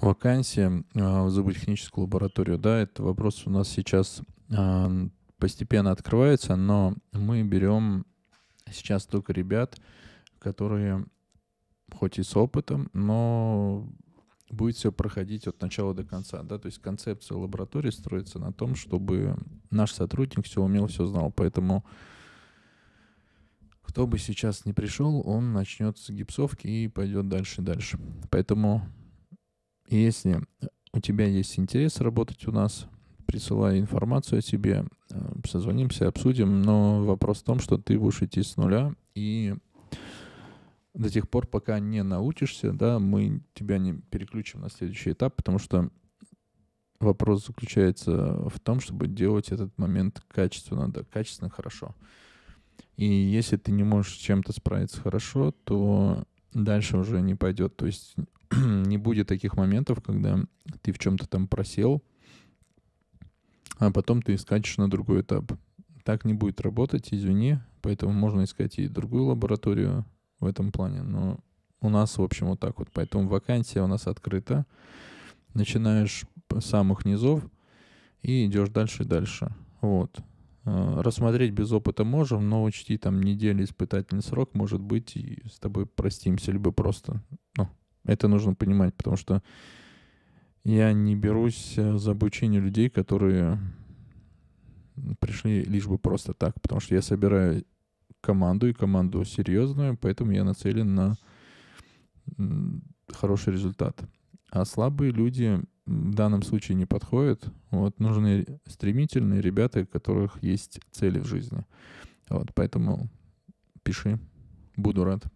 Вакансия а, в зуботехническую лабораторию, да, это вопрос у нас сейчас а, постепенно открывается, но мы берем сейчас только ребят, которые хоть и с опытом, но будет все проходить от начала до конца, да, то есть концепция лаборатории строится на том, чтобы наш сотрудник все умел, все знал, поэтому кто бы сейчас не пришел, он начнет с гипсовки и пойдет дальше и дальше. Поэтому и если у тебя есть интерес работать у нас, присылай информацию о себе, э, созвонимся, обсудим. Но вопрос в том, что ты будешь идти с нуля, и до тех пор, пока не научишься, да, мы тебя не переключим на следующий этап, потому что вопрос заключается в том, чтобы делать этот момент качественно, да, качественно хорошо. И если ты не можешь с чем-то справиться хорошо, то дальше уже не пойдет. То есть не будет таких моментов, когда ты в чем-то там просел, а потом ты скачешь на другой этап. Так не будет работать, извини, поэтому можно искать и другую лабораторию в этом плане, но у нас, в общем, вот так вот. Поэтому вакансия у нас открыта. Начинаешь с самых низов и идешь дальше и дальше. Вот. А, рассмотреть без опыта можем, но учти, там недели испытательный срок, может быть, и с тобой простимся, либо просто это нужно понимать, потому что я не берусь э, за обучение людей, которые пришли лишь бы просто так, потому что я собираю команду, и команду серьезную, поэтому я нацелен на хороший результат. А слабые люди в данном случае не подходят. Вот нужны стремительные ребята, у которых есть цели в жизни. Вот, поэтому пиши, буду рад.